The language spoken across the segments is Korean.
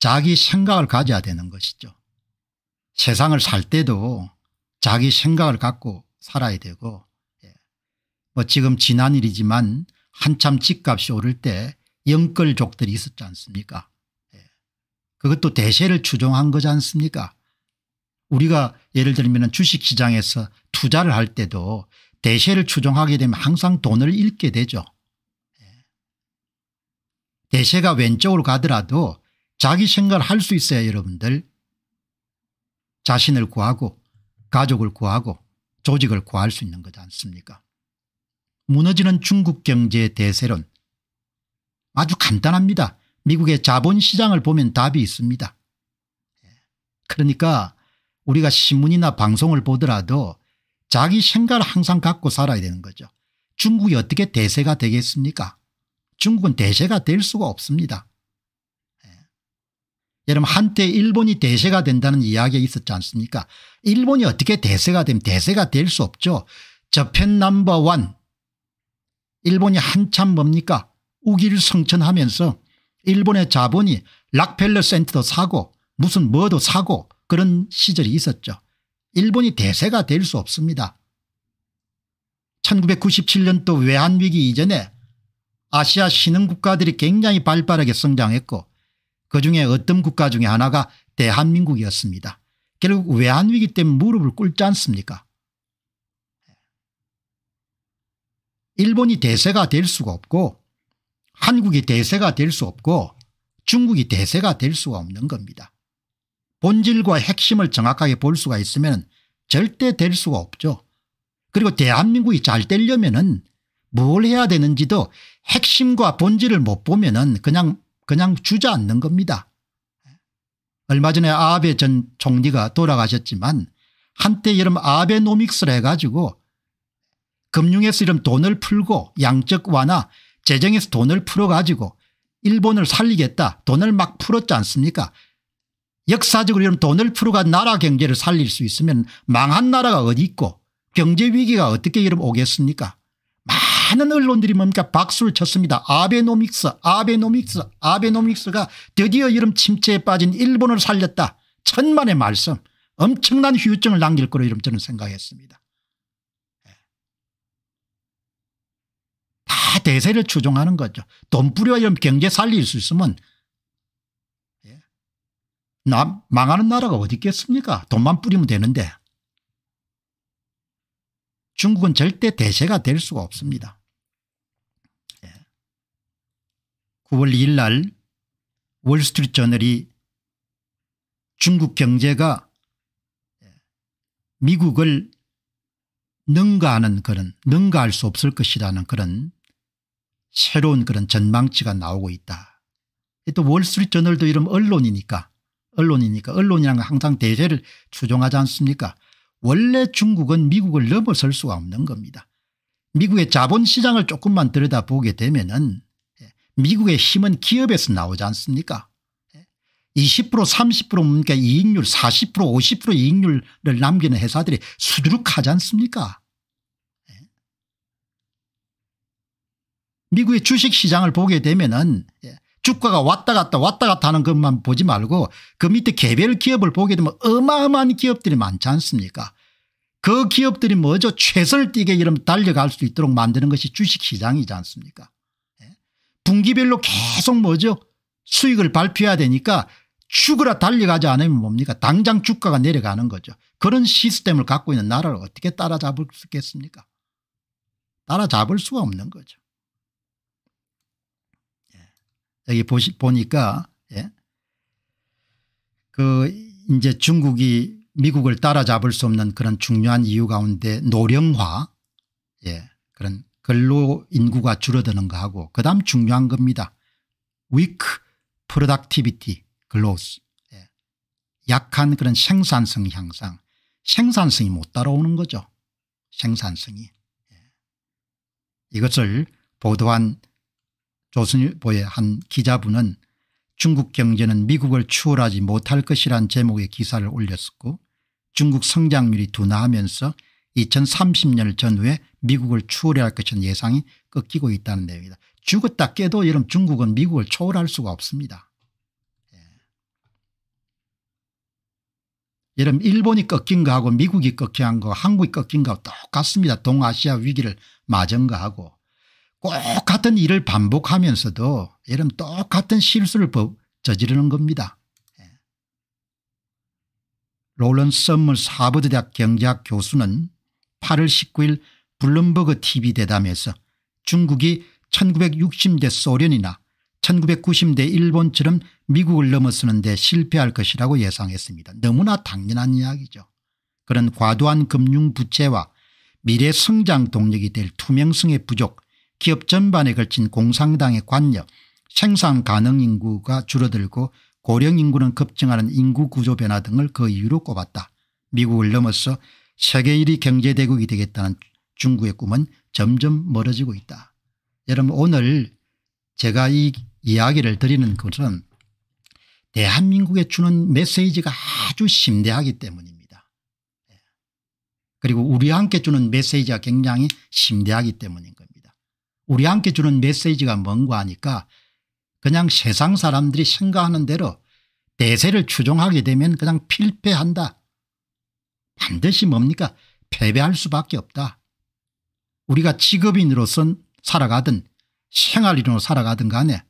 자기 생각을 가져야 되는 것이죠. 세상을 살 때도 자기 생각을 갖고 살아야 되고 예. 뭐 지금 지난 일이지만 한참 집값이 오를 때 영끌족들이 있었지 않습니까 예. 그것도 대세를 추종한 거지 않습니까 우리가 예를 들면 주식시장에서 투자를 할 때도 대세를 추종하게 되면 항상 돈을 잃게 되죠. 예. 대세가 왼쪽으로 가더라도 자기 생각을 할 수 있어야 여러분들 자신을 구하고 가족을 구하고 조직을 구할 수 있는 거지 않습니까 무너지는 중국 경제 대세론 아주 간단합니다. 미국의 자본시장을 보면 답이 있습니다. 그러니까 우리가 신문이나 방송을 보더라도 자기 생각을 항상 갖고 살아야 되는 거죠. 중국이 어떻게 대세가 되겠습니까? 중국은 대세가 될 수가 없습니다. 여러분 한때 일본이 대세가 된다는 이야기가 있었지 않습니까 일본이 어떻게 대세가 되면 대세가 될 수 없죠 저편 넘버원 일본이 한참 뭡니까 우기를성천하면서 일본의 자본이 락펠러 센터도 사고 무슨 뭐도 사고 그런 시절이 있었죠 일본이 대세가 될 수 없습니다 1997년도 외환위기 이전에 아시아 신흥국가들이 굉장히 발빠르게 성장했고 그중에 어떤 국가 중에 하나가 대한민국이었습니다. 결국 외환위기 때문에 무릎을 꿇지 않습니까 일본이 대세가 될 수가 없고 한국이 대세가 될 수 없고 중국이 대세가 될 수가 없는 겁니다. 본질과 핵심을 정확하게 볼 수가 있으면 절대 될 수가 없죠. 그리고 대한민국이 잘 되려면 뭘 해야 되는지도 핵심과 본질을 못 보면 그냥 그냥 주저앉는 겁니다. 얼마 전에 아베 전 총리가 돌아가셨지만 한때 이름 아베노믹스를 해가지고 금융에서 이름 돈을 풀고 양적 완화 재정에서 돈을 풀어가지고 일본을 살리겠다 돈을 막 풀었지 않습니까 역사적으로 이런 돈을 풀어간 나라 경제를 살릴 수 있으면 망한 나라가 어디 있고 경제 위기가 어떻게 이름 오겠습니까 많은 언론들이 뭡니까 박수를 쳤습니다. 아베노믹스 아베노믹스 아베노믹스가 드디어 이름 침체에 빠진 일본을 살렸다. 천만의 말씀 엄청난 휴유증을 남길 거로 이름 저는 생각했습니다. 예. 다 대세를 추종하는 거죠. 돈 뿌려 이런 경제 살릴 수 있으면 남, 예. 망하는 나라가 어디 있겠습니까? 돈만 뿌리면 되는데. 중국은 절대 대세가 될 수가 없습니다. 9월 2일 날 월스트리트 저널이 중국 경제가 예, 미국을 능가하는 그런 능가할 수 없을 것이라는 그런 새로운 그런 전망치가 나오고 있다. 또 월스트리트 저널도 이름 언론이니까 언론이니까 언론이란 건 항상 대세를 추종하지 않습니까 원래 중국은 미국을 넘어설 수가 없는 겁니다. 미국의 자본시장을 조금만 들여다보게 되면 은 미국의 힘은 기업에서 나오지 않습니까 20% 예? 30%니까 뭐 그러니까 이익률 40% 50% 이익률을 남기는 회사들이 수두룩하지 않습니까 예? 미국의 주식시장을 보게 되면 은 예, 주가가 왔다 갔다 왔다 갔다 하는 것만 보지 말고 그 밑에 개별 기업을 보게 되면 어마어마한 기업들이 많지 않습니까 그 기업들이 뭐죠 최선을 띠게 이러면 달려갈 수 있도록 만드는 것이 주식시장이지 않습니까 분기별로 계속 뭐죠 수익을 발표해야 되니까 죽으라 달려가지 않으면 뭡니까 당장 주가가 내려가는 거죠. 그런 시스템을 갖고 있는 나라를 어떻게 따라잡을 수 있겠습니까 따라잡을 수가 없는 거죠. 예. 여기 보시, 보니까 예. 그 이제 중국이 미국을 따라잡을 수 없는 그런 중요한 이유 가운데 노령화 예. 그런 근로 인구가 줄어드는 거하고 그다음 중요한 겁니다. weak productivity growth 예. 약한 그런 생산성 향상 생산성이 못 따라오는 거죠. 생산성이 예. 이것을 보도한 조선일보의 한 기자분은 중국 경제는 미국을 추월하지 못할 것이란 제목의 기사를 올렸었고 중국 성장률이 둔화하면서 2030년 전후에 미국을 추월할 것이라는 예상이 꺾이고 있다는 내용이다. 죽었다 깨도 여러분 중국은 미국을 초월할 수가 없습니다. 예. 여러분 일본이 꺾인 거하고 미국이 꺾인 거 한국이 꺾인 거 똑같습니다. 동아시아 위기를 맞은 거하고 꼭 같은 일을 반복하면서도 여러분 똑같은 실수를 저지르는 겁니다. 예. 롤런 썸머 하버드대학 경제학 교수는 8월 19일 블룸버그 TV 대담에서 중국이 1960대 소련이나 1990대 일본처럼 미국을 넘어서는데 실패할 것이라고 예상했습니다. 너무나 당연한 이야기죠. 그런 과도한 금융 부채와 미래 성장 동력이 될 투명성의 부족 기업 전반에 걸친 공상당의 관여 생산 가능 인구가 줄어들고 고령 인구는 급증하는 인구 구조 변화 등을 그 이유로 꼽았다. 미국을 넘어서 세계 1위 경제대국이 되겠다는 중국의 꿈은 점점 멀어지고 있다. 여러분 오늘 제가 이 이야기를 드리는 것은 대한민국에 주는 메시지가 아주 심대하기 때문입니다. 예. 그리고 우리와 함께 주는 메시지가 굉장히 심대하기 때문인 겁니다. 우리와 함께 주는 메시지가 뭔가 하니까 그냥 세상 사람들이 생각하는 대로 대세를 추종하게 되면 그냥 필패한다. 반드시 뭡니까 패배할 수밖에 없다. 우리가 직업인으로선 살아가든 생활인으로 살아가든 간에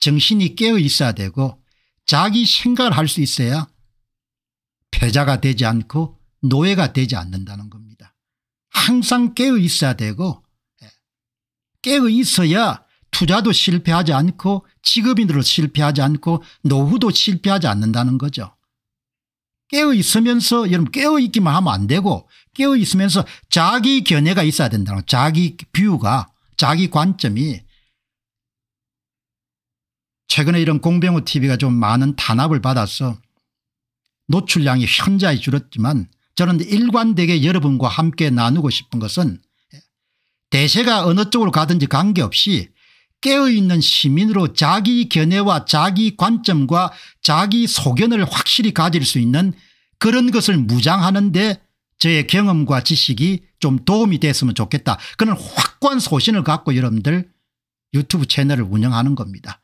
정신이 깨어 있어야 되고 자기 생각을 할 수 있어야 패자가 되지 않고 노예가 되지 않는다는 겁니다. 항상 깨어 있어야 되고 예, 깨어 있어야 투자도 실패하지 않고 직업인으로 실패하지 않고 노후도 실패하지 않는다는 거죠. 깨어있으면서 여러분 깨어있기만 하면 안 되고 깨어있으면서 자기 견해가 있어야 된다는 자기 뷰가 자기 관점이 최근에 이런 공병호 tv가 좀 많은 탄압을 받아서 노출량이 현저히 줄었지만 저는 일관되게 여러분과 함께 나누고 싶은 것은 대세가 어느 쪽으로 가든지 관계없이 깨어있는 시민으로 자기 견해와 자기 관점과 자기 소견을 확실히 가질 수 있는 그런 것을 무장하는데 저의 경험과 지식이 좀 도움이 됐으면 좋겠다. 그런 확고한 소신을 갖고 여러분들 유튜브 채널을 운영하는 겁니다.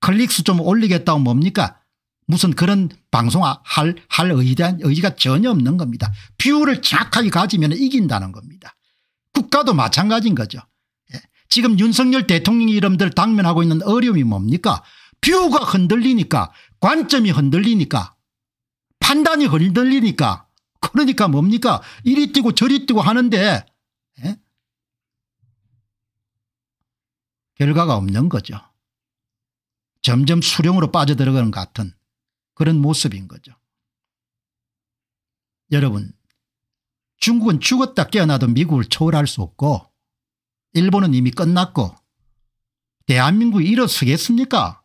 클릭수 좀 올리겠다고 뭡니까? 무슨 그런 방송 할, 할 의지가, 의지가 전혀 없는 겁니다. 뷰를 정확하게 가지면 이긴다는 겁니다. 국가도 마찬가지인 거죠. 지금 윤석열 대통령이 이름들 당면하고 있는 어려움이 뭡니까 뷰가 흔들리니까 관점이 흔들리니까 판단이 흔들리니까 그러니까 뭡니까 이리 뛰고 저리 뛰고 하는데 에? 예? 결과가 없는 거죠. 점점 수령으로 빠져들어가는 같은 그런 모습인 거죠. 여러분 중국은 죽었다 깨어나도 미국을 초월할 수 없고 일본은 이미 끝났고 대한민국이 일어서겠습니까?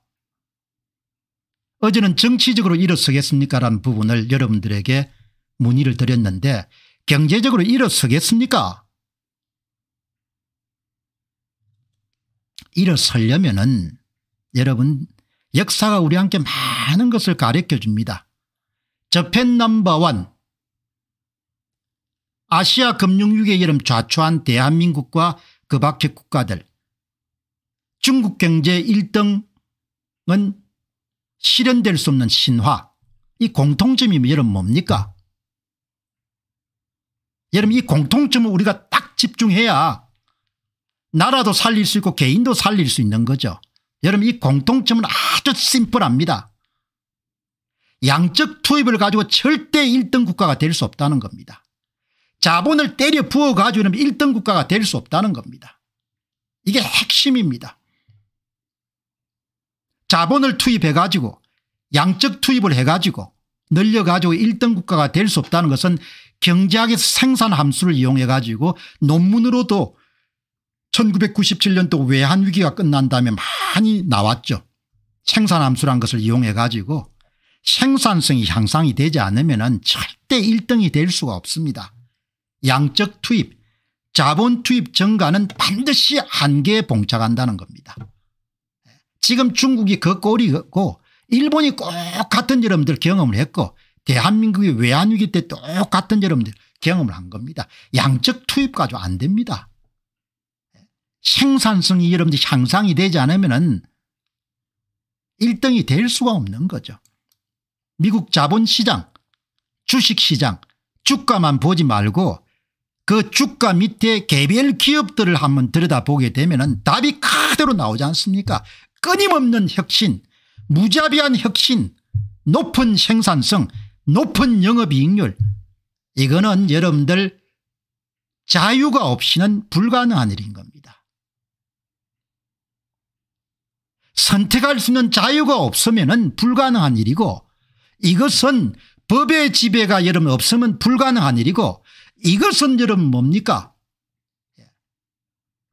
어제는 정치적으로 일어서겠습니까? 라는 부분을 여러분들에게 문의를 드렸는데 경제적으로 일어서겠습니까? 일어서려면 은 여러분 역사가 우리 함께 많은 것을 가르쳐 줍니다. 저편 넘버원 아시아 금융위기 여름 좌초한 대한민국과 그 밖의 국가들 중국 경제 1등은 실현될 수 없는 신화 이 공통점이 여러분 뭡니까 여러분 이 공통점을 우리가 딱 집중해야 나라도 살릴 수 있고 개인도 살릴 수 있는 거죠 여러분 이 공통점은 아주 심플합니다 양적 투입을 가지고 절대 1등 국가가 될 수 없다는 겁니다 자본을 때려 부어가지고는 1등 국가가 될 수 없다는 겁니다. 이게 핵심입니다. 자본을 투입해가지고 양적 투입을 해가지고 늘려가지고 1등 국가가 될 수 없다는 것은 경제학에서 생산 함수를 이용해가지고 논문으로도 1997년도 외환위기가 끝난 다음에 많이 나왔죠. 생산함수란 것을 이용해가지고 생산성이 향상이 되지 않으면 절대 1등이 될 수가 없습니다. 양적 투입 자본 투입 증가는 반드시 한계에 봉착한다는 겁니다. 지금 중국이 그 꼴이고 일본이 꼭 같은 여러분들 경험을 했고 대한민국이 외환위기 때 똑같은 여러분들 경험을 한 겁니다. 양적 투입 가지고 안 됩니다. 생산성이 여러분들 향상이 되지 않으면 은 1등이 될 수가 없는 거죠. 미국 자본시장, 주식시장, 주가만 보지 말고 그 주가 밑에 개별 기업들을 한번 들여다보게 되면 은 답이 카대로 나오지 않습니까 끊임없는 혁신 무자비한 혁신 높은 생산성 높은 영업이익률 이거는 여러분들 자유가 없이는 불가능한 일인 겁니다. 선택할 수 있는 자유가 없으면 불가능한 일이고 이것은 법의 지배가 여러분 없으면 불가능한 일이고 이것은 여러분 뭡니까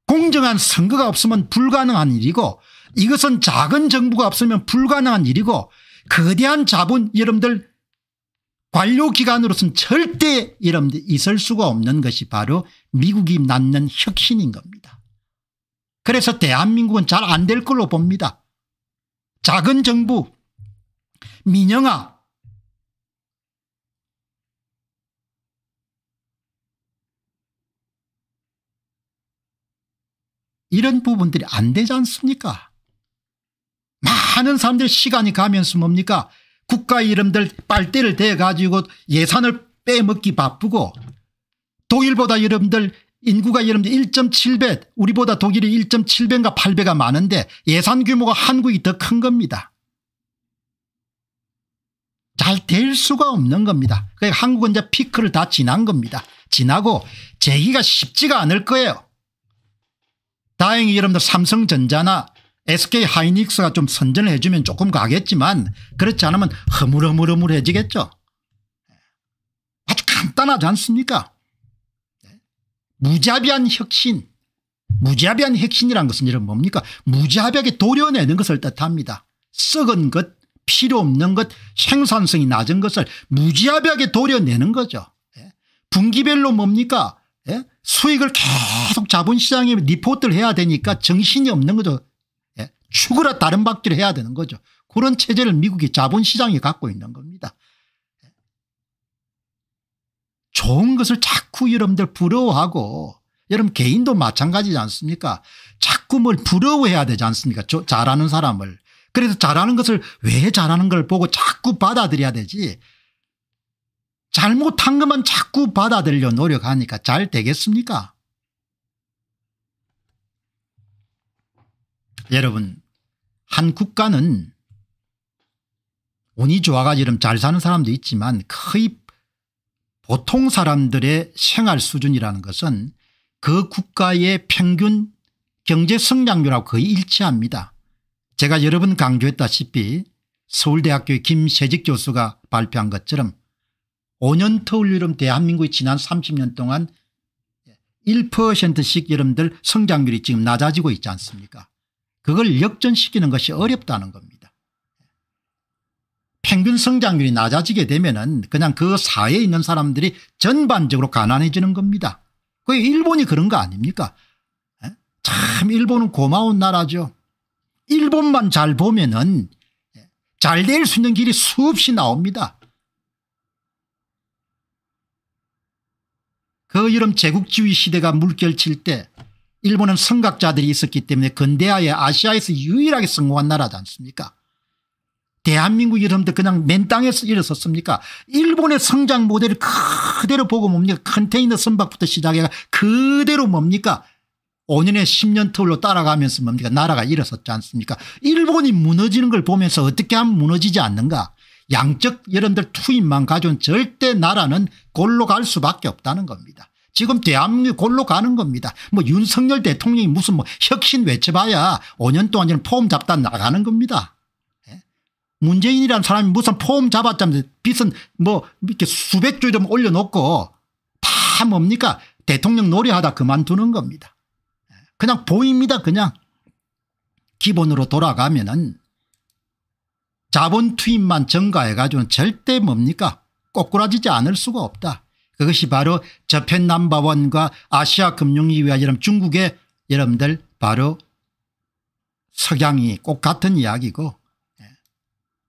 공정한 선거가 없으면 불가능한 일이고 이것은 작은 정부가 없으면 불가능한 일이고 거대한 자본 여러분들 관료기관으로서는 절대 여러분들 있을 수가 없는 것이 바로 미국이 낳는 혁신인 겁니다. 그래서 대한민국은 잘 안 될 걸로 봅니다. 작은 정부, 민영화, 이런 부분들이 안 되지 않습니까 많은 사람들의 시간이 가면서 뭡니까 국가 이름들 빨대를 대가지고 예산을 빼먹기 바쁘고 독일보다 여러분들 인구가 여러분들 1.7배 우리보다 독일이 1.7배인가 8배가 많은데 예산 규모가 한국이 더 큰 겁니다. 잘 될 수가 없는 겁니다. 그러니까 한국은 이제 피크를 다 지난 겁니다. 지나고 재기가 쉽지가 않을 거예요. 다행히 여러분들 삼성전자나 SK하이닉스가 좀 선전을 해주면 조금 가겠지만 그렇지 않으면 허물허물허물해지겠죠. 아주 간단하지 않습니까 무자비한 혁신 무자비한 혁신이란 것은 이런 뭡니까 무자비하게 도려내는 것을 뜻합니다. 썩은 것 필요 없는 것 생산성이 낮은 것을 무자비하게 도려내는 거죠. 예. 분기별로 뭡니까 수익을 계속 자본시장에 리포트를 해야 되니까 정신이 없는 거죠. 예. 죽으라 다른 박질을 해야 되는 거죠. 그런 체제를 미국이 자본시장이 갖고 있는 겁니다. 예. 좋은 것을 자꾸 여러분들 부러워하고 여러분 개인도 마찬가지지 않습니까 자꾸 뭘 부러워해야 되지 않습니까 저, 잘하는 사람을. 그래서 잘하는 것을 왜 잘하는 걸 보고 자꾸 받아들여야 되지 잘못한 것만 자꾸 받아들려 노력하니까 잘 되겠습니까? 여러분 한 국가는 운이 좋아가지고 잘 사는 사람도 있지만 거의 보통 사람들의 생활 수준이라는 것은 그 국가의 평균 경제 성장률하고 거의 일치합니다. 제가 여러 번 강조했다시피 서울대학교의 김세직 교수가 발표한 것처럼 5년 터울 여름 대한민국이 지난 30년 동안 1%씩 여러분들 성장률이 지금 낮아지고 있지 않습니까 그걸 역전시키는 것이 어렵다는 겁니다. 평균 성장률이 낮아지게 되면 은 그냥 그 사회에 있는 사람들이 전반적으로 가난해지는 겁니다. 그 일본이 그런 거 아닙니까 참 일본은 고마운 나라죠. 일본만 잘 보면 은잘 될 수 있는 길이 수없이 나옵니다. 그여름 제국주의 시대가 물결칠 때 일본은 선각자들이 있었기 때문에 근대하에 아시아에서 유일하게 성공한 나라지 않습니까 대한민국 여러분들 그냥 맨 땅에서 일어섰습니까 일본의 성장 모델을 그대로 보고 뭡니까 컨테이너 선박부터 시작해 그대로 뭡니까 5년에 10년 터울로 따라가면서 뭡니까 나라가 일어섰지 않습니까 일본이 무너지는 걸 보면서 어떻게 하면 무너지지 않는가 양적 여러분들 투입만 가져온 절대 나라는 골로 갈 수밖에 없다는 겁니다. 지금 대한민국 골로 가는 겁니다. 뭐 윤석열 대통령이 무슨 뭐 혁신 외쳐봐야 5년 동안 저는 포옹 잡다 나가는 겁니다. 예? 문재인이라는 사람이 무슨 포옹 잡았자면 빚은 뭐 이렇게 수백 조이러 올려놓고 다 뭡니까 대통령 노래하다 그만두는 겁니다. 예? 그냥 보입니다 그냥. 기본으로 돌아가면은 자본 투입만 증가해가지고는 절대 뭡니까 꼬꾸라지지 않을 수가 없다. 그것이 바로 저편남바원과 아시아금융위와 여러분 중국의 여러분들 바로 석양이 꼭 같은 이야기고 예.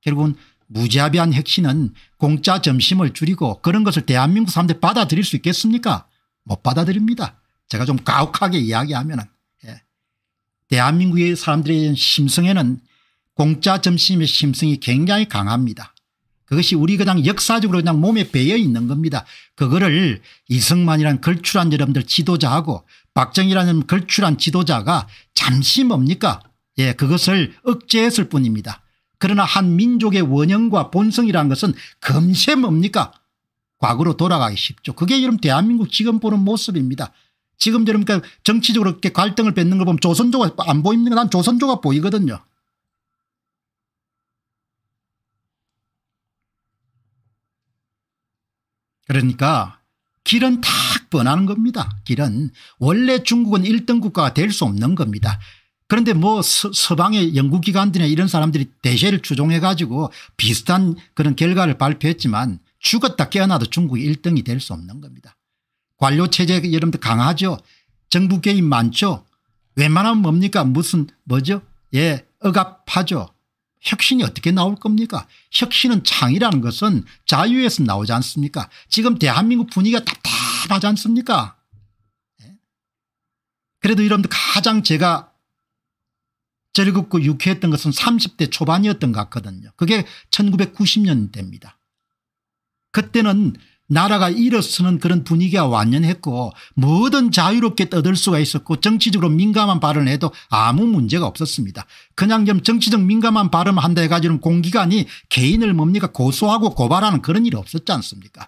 결국은 무자비한 혁신은 공짜 점심을 줄이고 그런 것을 대한민국 사람들 받아들일 수 있겠습니까 못 받아들입니다. 제가 좀 가혹하게 이야기하면 은 예. 대한민국의 사람들의 심성에는 공짜 점심의 심성이 굉장히 강합니다. 그것이 우리 그냥 역사적으로 그냥 몸에 배어 있는 겁니다. 그거를 이승만이란 걸출한 여러분들 지도자하고 박정희라는 걸출한 지도자가 잠시 뭡니까 예, 그것을 억제했을 뿐입니다. 그러나 한 민족의 원형과 본성이라는 것은 금세 뭡니까 과거로 돌아가기 쉽죠. 그게 여러분 대한민국 지금 보는 모습입니다. 지금 여러분 그 정치적으로 이렇게 갈등을 뱉는 걸 보면 조선조가 안 보입니까 난 조선조가 보이거든요. 그러니까 길은 탁 뻔하는 겁니다. 길은 원래 중국은 1등 국가가 될 수 없는 겁니다. 그런데 뭐 서, 방의 연구기관들이나 이런 사람들이 대세를 추종해 가지고 비슷한 그런 결과를 발표했지만 죽었다 깨어나도 중국이 1등이 될 수 없는 겁니다. 관료체제 여러분들 강하죠. 정부 개입 많죠. 웬만하면 뭡니까 무슨 뭐죠 예 억압하죠. 혁신이 어떻게 나올 겁니까 혁신은 창이라는 것은 자유에서 나오지 않습니까 지금 대한민국 분위기가 답답하지 않습니까 예? 그래도 여러분들 가장 제가 즐겁고 유쾌했던 것은 30대 초반이었던 것 같거든요 그게 1990년대입니다 그때는 나라가 일어서는 그런 분위기가 완연했고 뭐든 자유롭게 떠들 수가 있었고 정치적으로 민감한 발언을 해도 아무 문제가 없었습니다. 그냥 좀 정치적 민감한 발언 한다 해가지고 공기관이 개인을 뭡니까 고소하고 고발하는 그런 일이 없었지 않습니까